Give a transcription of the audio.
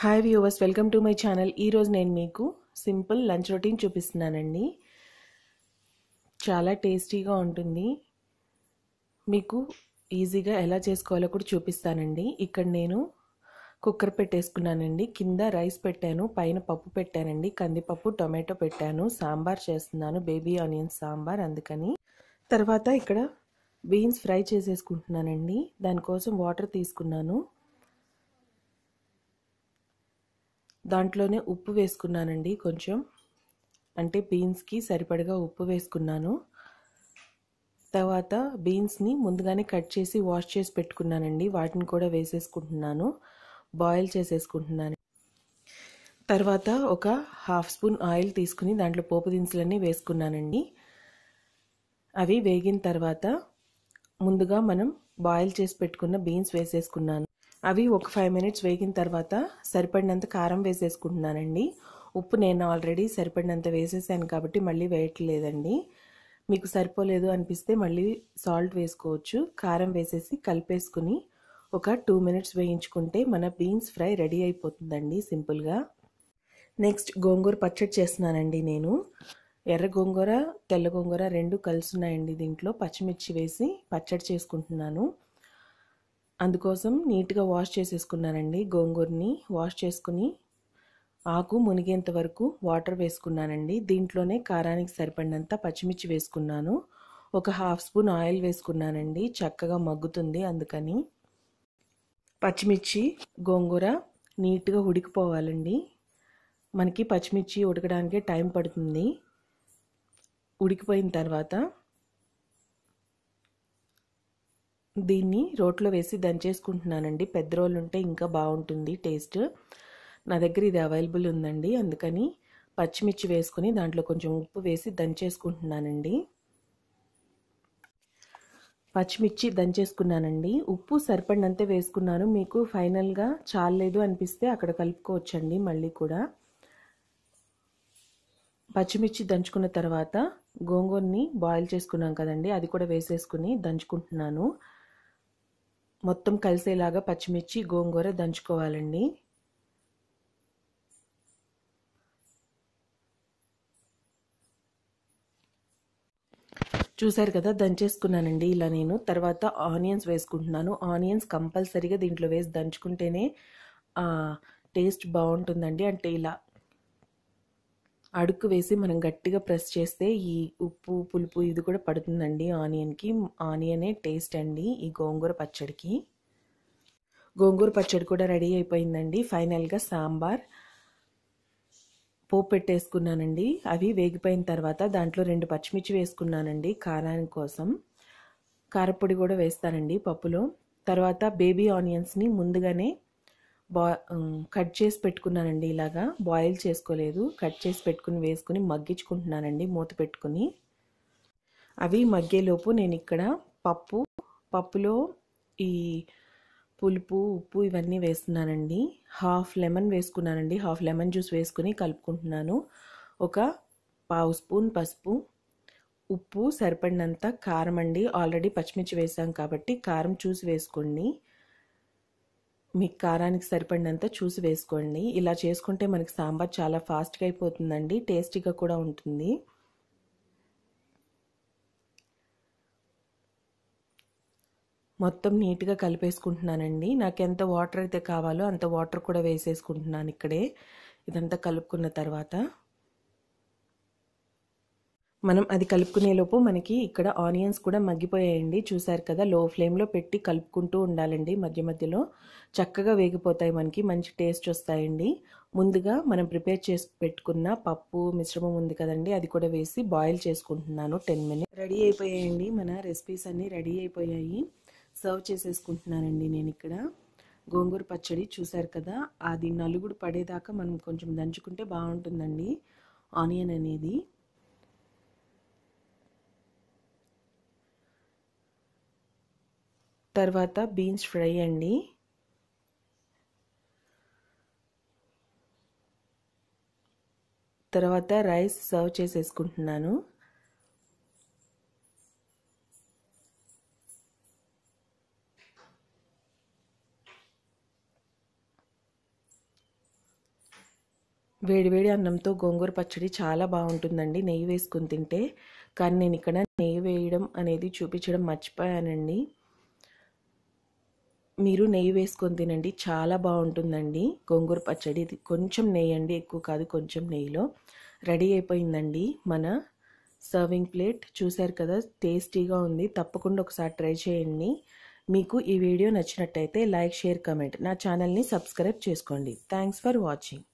hi viewers welcome to my channel ఈరోజు నేను మీకు సింపుల్ లంచ్ రొటీన్ చూపిస్తున్నానండి చాలా టేస్టీగా ఉంటుంది మీకు ఈజీగా ఎలా చేసుకోవాలో కూడా చూపిస్తానండి ఇక్కడ నేను కుక్కర్ పెట్టేసుకున్నానండి కింద రైస్ పెట్టాను పైన పప్పు పెట్టానండి కందిపప్పు టొమాటో పెట్టాను సాంబార్ చేస్తున్నాను బేబీ ఆనియన్ సాంబార్ అందుకని తర్వాత ఇక్కడ బీన్స్ ఫ్రై చేసేసుకుంటున్నానండి దానికోసం వాటర్ తీసుకున్నాను దాంట్లోనే ఉప్పు వేసుకున్నానండి కొంచెం అంటే బీన్స్కి సరిపడగా ఉప్పు వేసుకున్నాను తర్వాత బీన్స్ని ముందుగానే కట్ చేసి వాష్ చేసి పెట్టుకున్నానండి వాటిని కూడా వేసేసుకుంటున్నాను బాయిల్ చేసేసుకుంటున్నాను తర్వాత ఒక హాఫ్ స్పూన్ ఆయిల్ తీసుకుని దాంట్లో పోపు దినుసులన్నీ వేసుకున్నానండి అవి వేగిన తర్వాత ముందుగా మనం బాయిల్ చేసి పెట్టుకున్న బీన్స్ వేసేసుకున్నాను అవి ఒక ఫైవ్ మినిట్స్ వేగిన తర్వాత సరిపడినంత కారం వేసేసుకుంటున్నానండి ఉప్పు నేను ఆల్రెడీ సరిపడినంత వేసేసాను కాబట్టి మళ్ళీ వేయట్లేదండి మీకు సరిపోలేదు అనిపిస్తే మళ్ళీ సాల్ట్ వేసుకోవచ్చు కారం వేసేసి కలిపేసుకుని ఒక టూ మినిట్స్ వేయించుకుంటే మన బీన్స్ ఫ్రై రెడీ అయిపోతుందండి సింపుల్గా నెక్స్ట్ గోంగూర పచ్చడి చేస్తున్నానండి నేను ఎర్ర గోంగూర తెల్ల గోంగూర రెండు కలిసి ఉన్నాయండి దీంట్లో పచ్చిమిర్చి వేసి పచ్చడి చేసుకుంటున్నాను అందుకోసం నీట్గా వాష్ చేసేసుకున్నానండి గోంగూరని వాష్ చేసుకుని ఆకు మునిగేంత వరకు వాటర్ వేసుకున్నానండి దీంట్లోనే కారానికి సరిపడినంత పచ్చిమిర్చి వేసుకున్నాను ఒక హాఫ్ స్పూన్ ఆయిల్ వేసుకున్నానండి చక్కగా మగ్గుతుంది అందుకని పచ్చిమిర్చి గోంగూర నీట్గా ఉడికిపోవాలండి మనకి పచ్చిమిర్చి ఉడకడానికే టైం పడుతుంది ఉడికిపోయిన తర్వాత దీన్ని రోట్లో వేసి దంచేసుకుంటున్నానండి పెద్ద రోలు ఉంటే ఇంకా బాగుంటుంది టేస్ట్ నా దగ్గర ఇది అవైలబుల్ ఉందండి అందుకని పచ్చిమిర్చి వేసుకుని దాంట్లో కొంచెం ఉప్పు వేసి దంచేసుకుంటున్నానండి పచ్చిమిర్చి దంచేసుకున్నానండి ఉప్పు సరిపడినంతే వేసుకున్నాను మీకు ఫైనల్గా చాలలేదు అనిపిస్తే అక్కడ కలుపుకోవచ్చండి మళ్ళీ కూడా పచ్చిమిర్చి దంచుకున్న తర్వాత గోంగూరని బాయిల్ చేసుకున్నాం కదండి అది కూడా వేసేసుకుని దంచుకుంటున్నాను మొత్తం కలిసేలాగా పచ్చిమిర్చి గోంగూర దంచుకోవాలండి చూశారు కదా దంచేసుకున్నానండి ఇలా నేను తర్వాత ఆనియన్స్ వేసుకుంటున్నాను ఆనియన్స్ కంపల్సరీగా దీంట్లో వేసి దంచుకుంటేనే టేస్ట్ బాగుంటుందండి అంటే ఇలా అడుక్కు వేసి మనం గట్టిగా ప్రెస్ చేస్తే ఈ ఉప్పు పులుపు ఇది కూడా పడుతుందండి ఆనియన్కి ఆనియనే టేస్ట్ అండి ఈ గోంగూర పచ్చడికి గోంగూర పచ్చడి కూడా రెడీ అయిపోయిందండి ఫైనల్గా సాంబార్ పోపు పెట్టేసుకున్నానండి అవి వేగిపోయిన తర్వాత దాంట్లో రెండు పచ్చిమిర్చి వేసుకున్నానండి కారానికి కోసం కారపొడి కూడా వేస్తానండి పప్పులో తర్వాత బేబీ ఆనియన్స్ని ముందుగానే బా కట్ చేసి పెట్టుకున్నానండి ఇలాగా బాయిల్ చేసుకోలేదు కట్ చేసి పెట్టుకుని వేసుకుని మగ్గించుకుంటున్నానండి మూత పెట్టుకుని అవి మగ్గేలోపు నేను ఇక్కడ పప్పు పప్పులో ఈ పులుపు ఉప్పు ఇవన్నీ వేస్తున్నానండి హాఫ్ లెమన్ వేసుకున్నానండి హాఫ్ లెమన్ జ్యూస్ వేసుకుని కలుపుకుంటున్నాను ఒక పావు స్పూన్ పసుపు ఉప్పు సరిపడినంత కారం అండి ఆల్రెడీ పచ్చిమిర్చి వేసాం కాబట్టి కారం చూసి వేసుకోండి మీకు కారానికి సరిపడినంత చూసి వేసుకోండి ఇలా చేసుకుంటే మనకి సాంబార్ చాలా ఫాస్ట్గా అయిపోతుందండి టేస్టీగా కూడా ఉంటుంది మొత్తం నీట్గా కలిపేసుకుంటున్నానండి నాకు ఎంత వాటర్ అయితే కావాలో అంత వాటర్ కూడా వేసేసుకుంటున్నాను ఇక్కడే ఇదంతా కలుపుకున్న తర్వాత మనం అది కలుపుకునేలోపు మనకి ఇక్కడ ఆనియన్స్ కూడా మగ్గిపోయాయండి చూసారు కదా లో ఫ్లేమ్లో పెట్టి కలుపుకుంటూ ఉండాలండి మధ్య మధ్యలో చక్కగా వేగిపోతాయి మనకి మంచి టేస్ట్ వస్తాయండి ముందుగా మనం ప్రిపేర్ చేసి పెట్టుకున్న పప్పు మిశ్రమం ఉంది కదండి అది కూడా వేసి బాయిల్ చేసుకుంటున్నాను టెన్ మినిట్స్ రెడీ అయిపోయాయండి మన రెసిపీస్ అన్నీ రెడీ అయిపోయాయి సర్వ్ చేసేసుకుంటున్నానండి నేను ఇక్కడ గోంగూర పచ్చడి చూసారు కదా అది నలుగుడు పడేదాకా మనం కొంచెం దంచుకుంటే బాగుంటుందండి ఆనియన్ అనేది తర్వాత బీన్స్ ఫ్రై అండి తర్వాత రైస్ సర్వ్ చేసేసుకుంటున్నాను వేడివేడి అన్నంతో గోంగూర పచ్చడి చాలా బాగుంటుందండి నెయ్యి వేసుకుని తింటే కానీ నేను ఇక్కడ నెయ్యి వేయడం అనేది చూపించడం మర్చిపోయానండి మీరు నెయ్యి వేసుకొని తినండి చాలా బాగుంటుందండి గోంగూర పచ్చడి కొంచెం నెయ్యి అండి ఎక్కువ కాదు కొంచెం నెయ్యిలో రెడీ అయిపోయిందండి మన సర్వింగ్ ప్లేట్ చూశారు కదా టేస్టీగా ఉంది తప్పకుండా ఒకసారి ట్రై చేయండి మీకు ఈ వీడియో నచ్చినట్టయితే లైక్ షేర్ కమెంట్ నా ఛానల్ని సబ్స్క్రైబ్ చేసుకోండి థ్యాంక్స్ ఫర్ వాచింగ్